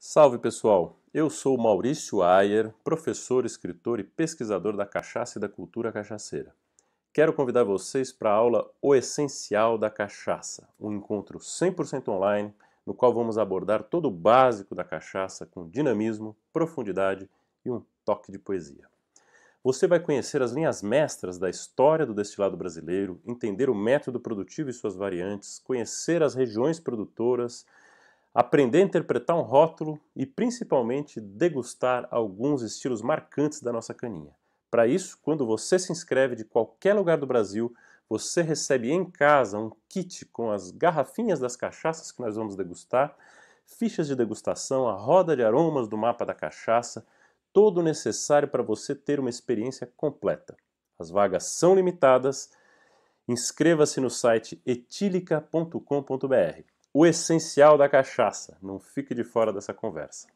Salve pessoal, eu sou Maurício Ayer, professor, escritor e pesquisador da cachaça e da cultura cachaceira. Quero convidar vocês para a aula O Essencial da Cachaça, um encontro 100% online no qual vamos abordar todo o básico da cachaça com dinamismo, profundidade e um toque de poesia. Você vai conhecer as linhas mestras da história do destilado brasileiro, entender o método produtivo e suas variantes, conhecer as regiões produtoras aprender a interpretar um rótulo e principalmente degustar alguns estilos marcantes da nossa caninha. Para isso, quando você se inscreve de qualquer lugar do Brasil, você recebe em casa um kit com as garrafinhas das cachaças que nós vamos degustar, fichas de degustação, a roda de aromas do mapa da cachaça, todo o necessário para você ter uma experiência completa. As vagas são limitadas. Inscreva-se no site etilica.com.br o essencial da cachaça. Não fique de fora dessa conversa.